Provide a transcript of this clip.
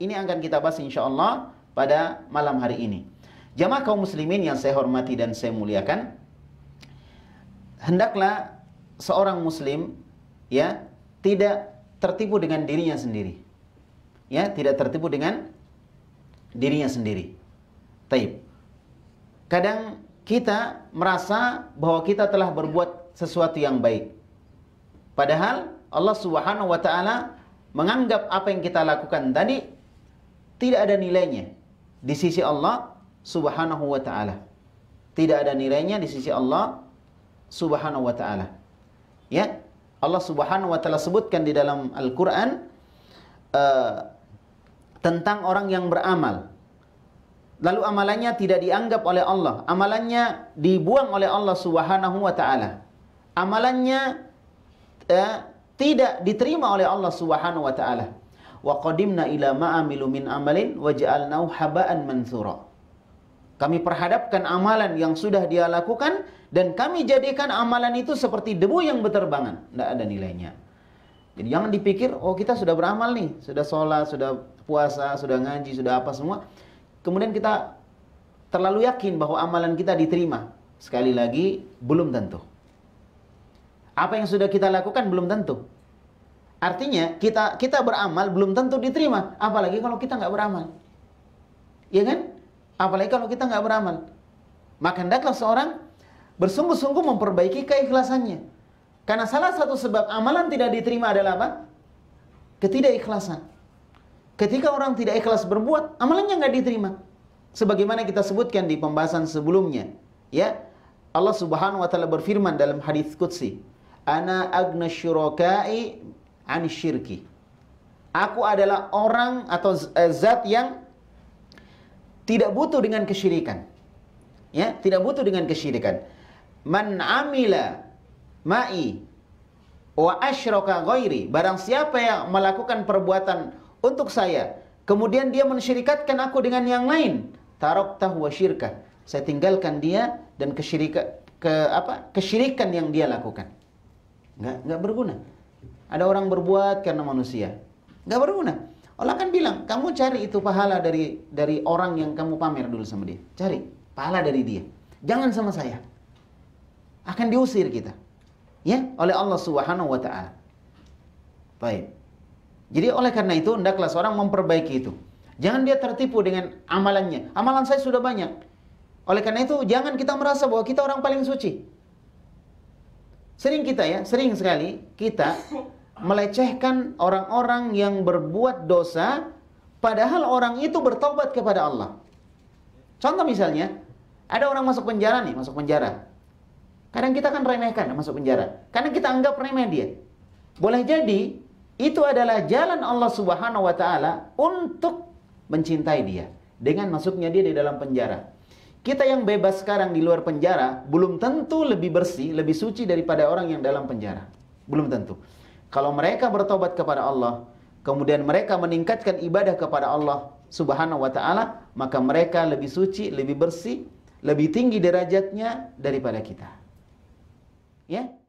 ini akan kita bahas insya Allah pada malam hari ini. Jamaah kaum muslimin yang saya hormati dan saya muliakan, hendaklah seorang muslim ya tidak tertipu dengan dirinya sendiri. Ya, tidak tertipu dengan dirinya sendiri. Taib. Kadang kita merasa bahwa kita telah berbuat sesuatu yang baik. Padahal Allah Subhanahu wa taala menganggap apa yang kita lakukan tadi tidak ada nilainya di sisi Allah Subhanahu wa taala. Tidak ada nilainya di sisi Allah Subhanahu wa taala. Ya, Allah Subhanahu wa taala sebutkan di dalam Al-Qur'an uh, tentang orang yang beramal. Lalu amalannya tidak dianggap oleh Allah, amalannya dibuang oleh Allah Subhanahu wa taala. Amalannya uh, tidak diterima oleh Allah Subhanahu wa taala wa qadimna ila ma'amilu min amalin wa ja'alnau haba'an mansura. Kami perhadapkan amalan yang sudah dia lakukan dan kami jadikan amalan itu seperti debu yang berterbangan, tidak ada nilainya. Jadi jangan dipikir oh kita sudah beramal nih, sudah sholat, sudah puasa, sudah ngaji, sudah apa semua. Kemudian kita terlalu yakin bahwa amalan kita diterima. Sekali lagi belum tentu. Apa yang sudah kita lakukan belum tentu. Artinya kita kita beramal belum tentu diterima, apalagi kalau kita nggak beramal. Iya kan? Apalagi kalau kita nggak beramal. Maka hendaklah seorang bersungguh-sungguh memperbaiki keikhlasannya. Karena salah satu sebab amalan tidak diterima adalah apa? Ketidakikhlasan. Ketika orang tidak ikhlas berbuat, amalannya nggak diterima. Sebagaimana kita sebutkan di pembahasan sebelumnya, ya Allah Subhanahu wa taala berfirman dalam hadis qudsi, "Ana agna syuraka'i an syirki. Aku adalah orang atau eh, zat yang tidak butuh dengan kesyirikan. Ya, tidak butuh dengan kesyirikan. Man amila ma'i wa asyraka ghairi. Barang siapa yang melakukan perbuatan untuk saya, kemudian dia mensyirikatkan aku dengan yang lain, taraktahu wa syirkah. Saya tinggalkan dia dan kesyirikan ke apa? kesyirikan yang dia lakukan. Enggak enggak berguna. Ada orang berbuat karena manusia. Gak berguna. Allah kan bilang, kamu cari itu pahala dari dari orang yang kamu pamer dulu sama dia. Cari pahala dari dia. Jangan sama saya. Akan diusir kita. Ya, oleh Allah Subhanahu wa taala. Baik. Jadi oleh karena itu hendaklah seorang memperbaiki itu. Jangan dia tertipu dengan amalannya. Amalan saya sudah banyak. Oleh karena itu jangan kita merasa bahwa kita orang paling suci. Sering kita ya, sering sekali kita melecehkan orang-orang yang berbuat dosa padahal orang itu bertobat kepada Allah. Contoh misalnya, ada orang masuk penjara nih, masuk penjara. Kadang kita kan remehkan masuk penjara. Karena kita anggap remeh dia. Boleh jadi itu adalah jalan Allah Subhanahu wa taala untuk mencintai dia dengan masuknya dia di dalam penjara. Kita yang bebas sekarang di luar penjara belum tentu lebih bersih, lebih suci daripada orang yang dalam penjara. Belum tentu. Kalau mereka bertobat kepada Allah, kemudian mereka meningkatkan ibadah kepada Allah Subhanahu wa taala, maka mereka lebih suci, lebih bersih, lebih tinggi derajatnya daripada kita. Ya?